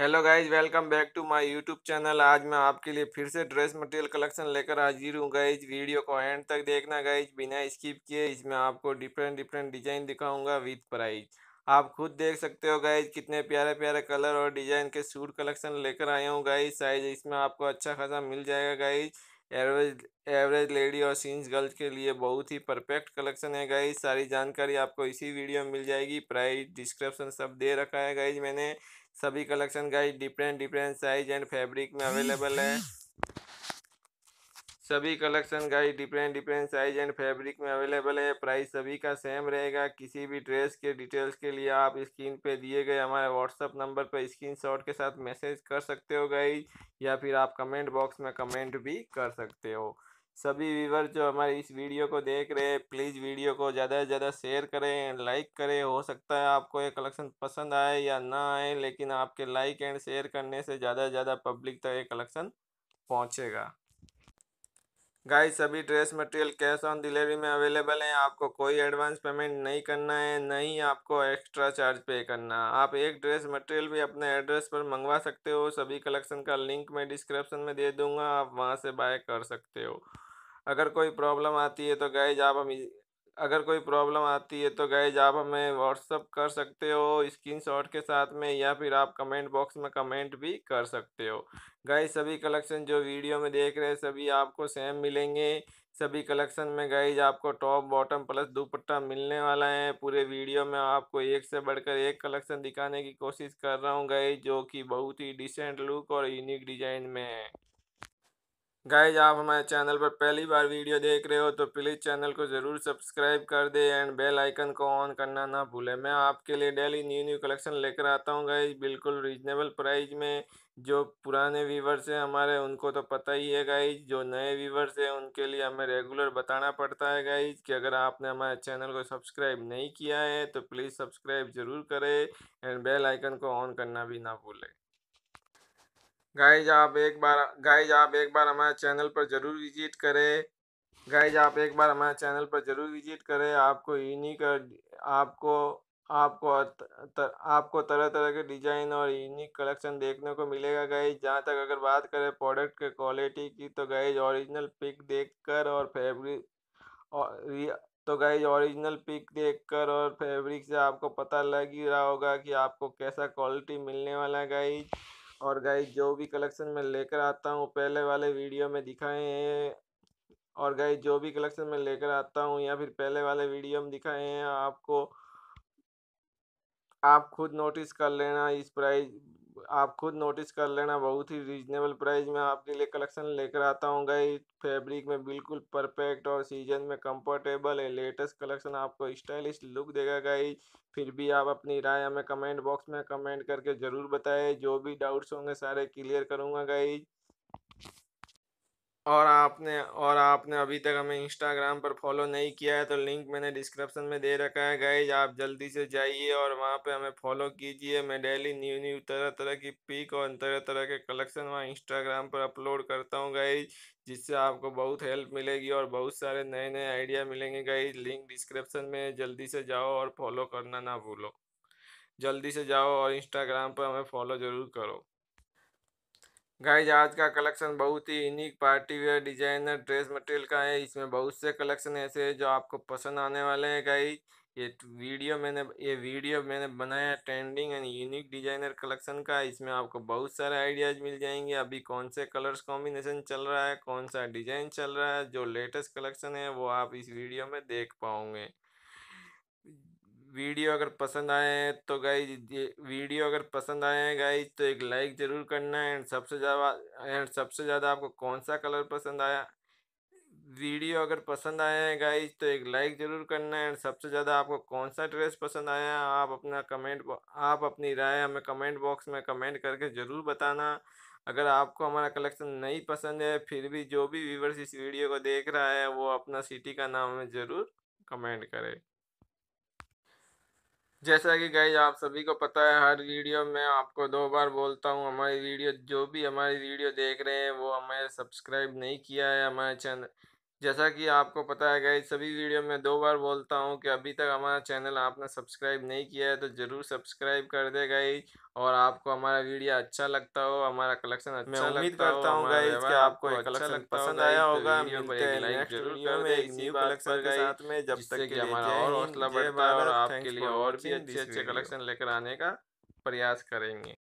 hello guys welcome back to my YouTube channel आज मैं आपके लिए फिर से ड्रेस मटेरियल कलेक्शन लेकर हाजिर हूँ गाइज वीडियो को एंड तक देखना गाइज बिना स्किप किए इसमें आपको डिफरेंट डिफरेंट डिजाइन दिखाऊंगा विथ प्राइस आप खुद देख सकते हो गाइज कितने प्यारे प्यारे कलर और डिजाइन के सूट कलेक्शन लेकर आया हूँ गाइज साइज इसमें आपको अच्छा खासा मिल जाएगा गाइज एवरेज एवरेज लेडी और सीन्स गर्ल्स के लिए बहुत ही परफेक्ट कलेक्शन है गाइज सारी जानकारी आपको इसी वीडियो में मिल जाएगी प्राइस डिस्क्रिप्शन सब दे रखा है गाइज मैंने सभी collection guys different different size and fabric में अवेलेबल है सभी collection guys different different size and fabric में अवेलेबल है प्राइस सभी का सेम रहेगा किसी भी ड्रेस के डिटेल्स के लिए आप स्क्रीन पे दिए गए हमारे व्हाट्सअप नंबर पर स्क्रीनशॉट के साथ मैसेज कर सकते हो गाइस या फिर आप कमेंट बॉक्स में कमेंट भी कर सकते हो सभी व्यूवर जो हमारे इस वीडियो को देख रहे हैं प्लीज़ वीडियो को ज़्यादा से ज़्यादा शेयर करें एंड लाइक करें हो सकता है आपको ये कलेक्शन पसंद आए या ना आए लेकिन आपके लाइक एंड शेयर करने से ज़्यादा से ज़्यादा पब्लिक तक ये कलेक्शन पहुँचेगा गाइस सभी dress material cash on delivery में अवेलेबल हैं आपको कोई एडवांस पेमेंट नहीं करना है नहीं आपको एक्स्ट्रा चार्ज पे करना आप एक ड्रेस मटेरियल भी अपने एड्रेस पर मंगवा सकते हो सभी कलेक्शन का लिंक मैं डिस्क्रिप्शन में दे दूंगा आप वहाँ से बाय कर सकते हो अगर कोई प्रॉब्लम आती है तो गाइज आप हम अगर कोई प्रॉब्लम आती है तो गैज आप हमें व्हाट्सअप कर सकते हो शॉट के साथ में या फिर आप कमेंट बॉक्स में कमेंट भी कर सकते हो गैज सभी कलेक्शन जो वीडियो में देख रहे हैं सभी आपको सेम मिलेंगे सभी कलेक्शन में गाइज आपको टॉप बॉटम प्लस दुपट्टा मिलने वाला है पूरे वीडियो में आपको एक से बढ़कर एक कलेक्शन दिखाने की कोशिश कर रहा हूँ गाइज जो कि बहुत ही डिसेंट लुक और यूनिक डिजाइन में है गाइज आप हमारे चैनल पर पहली बार वीडियो देख रहे हो तो प्लीज़ चैनल को ज़रूर सब्सक्राइब कर दे एंड बेल आइकन को ऑन करना ना भूलें मैं आपके लिए डेली न्यू न्यू कलेक्शन लेकर आता हूँ गाइज बिल्कुल रीजनेबल प्राइस में जो पुराने व्यूवर्स हैं हमारे उनको तो पता ही है गाइज जो नए व्यूवर्स हैं उनके लिए हमें रेगुलर बताना पड़ता है गाइज कि अगर आपने हमारे चैनल को सब्सक्राइब नहीं किया है तो प्लीज़ सब्सक्राइब ज़रूर करें एंड बेल आइकन को ऑन करना भी ना भूलें गाइज आप एक बार गाइज आप एक बार हमारे चैनल पर ज़रूर विजिट करें गाइज आप एक बार हमारे चैनल पर ज़रूर विजिट करें आपको यूनिक और आपको आपको तर, आपको तरह तरह के डिज़ाइन और यूनिक कलेक्शन देखने को मिलेगा गाइज जहाँ तक अगर बात करें प्रोडक्ट के क्वालिटी की तो गाइज ओरिजिनल पिक देखकर और फैब्रिक और तो गाइज ओरिजिनल पिक देखकर और फैब्रिक से आपको पता लग ही रहा होगा कि आपको कैसा क्वालिटी मिलने वाला है गाइज और गाय जो भी कलेक्शन में लेकर आता हूँ पहले वाले वीडियो में दिखाए हैं और गाय जो भी कलेक्शन में लेकर आता हूँ या फिर पहले वाले वीडियो में दिखाए हैं आपको आप खुद नोटिस कर लेना इस प्राइस आप खुद नोटिस कर लेना बहुत ही रीजनेबल प्राइस में आपके लिए कलेक्शन लेकर आता हूँ गई फैब्रिक में बिल्कुल परफेक्ट और सीजन में कंफर्टेबल है लेटेस्ट कलेक्शन आपको स्टाइलिश लुक देगा गई फिर भी आप अपनी राय हमें कमेंट बॉक्स में कमेंट करके ज़रूर बताएं जो भी डाउट्स होंगे सारे क्लियर करूँगा गई और आपने और आपने अभी तक हमें इंस्टाग्राम पर फॉलो नहीं किया है तो लिंक मैंने डिस्क्रिप्शन में दे रखा है गाइज आप जल्दी से जाइए और वहाँ पे हमें फॉलो कीजिए मैं डेली न्यू न्यू तरह तरह की पिक और तरह तरह के कलेक्शन वहाँ इंस्टाग्राम पर अपलोड करता हूँ गाइज जिससे आपको बहुत हेल्प मिलेगी और बहुत सारे नए नए आइडिया मिलेंगे गाइज लिंक डिस्क्रिप्शन में जल्दी से जाओ और फॉलो करना ना भूलो जल्दी से जाओ और इंस्टाग्राम पर हमें फॉलो ज़रूर करो गाइज आज का कलेक्शन बहुत ही unique party wear designer dress material का है इसमें बहुत से कलेक्शन ऐसे हैं जो आपको पसंद आने वाले हैं गाइज ये वीडियो मैंने ये वीडियो मैंने बनाया trending and unique designer collection का इसमें आपको बहुत सारे आइडियाज़ मिल जाएंगे अभी कौन से कलर्स कॉम्बिनेशन चल रहा है कौन सा डिजाइन चल रहा है जो लेटेस्ट कलेक्शन है वो आप इस वीडियो में देख पाओगे वीडियो अगर पसंद आए हैं तो गाइज वीडियो अगर पसंद आए हैं गाइज तो एक लाइक ज़रूर करना है एंड सबसे ज़्यादा एंड सबसे ज़्यादा आपको कौन सा कलर पसंद आया वीडियो अगर पसंद आया है गाइज तो एक लाइक ज़रूर करना है एंड सबसे ज़्यादा आपको कौन सा ड्रेस पसंद आया है आप अपना कमेंट आप अपनी राय हमें कमेंट बॉक्स में कमेंट करके ज़रूर बताना अगर आपको हमारा कलेक्शन नहीं पसंद है फिर भी जो भी व्यूवर्स इस वीडियो को देख रहा है वो अपना सिटी का नाम हमें ज़रूर कमेंट करे जैसा कि गाइज आप सभी को पता है हर वीडियो में आपको दो बार बोलता हूँ हमारी वीडियो जो भी हमारी वीडियो देख रहे हैं वो हमें सब्सक्राइब नहीं किया है हमारे चैनल जैसा कि आपको पता है गाइज सभी वीडियो में दो बार बोलता हूँ कि अभी तक हमारा चैनल आपने सब्सक्राइब नहीं किया है तो ज़रूर सब्सक्राइब कर दे गाइज और आपको हमारा वीडियो अच्छा लगता हो हमारा कलेक्शन अच्छा मैं उम्मीद करता हूँ गाइज कि आपको अच्छा तो एक कलेक्शन अच्छा पसंद आया होगा जब तक कि हमारा और हौसला बढ़ता है और आपके लिए और भी अच्छे अच्छे कलेक्शन लेकर आने का प्रयास करेंगे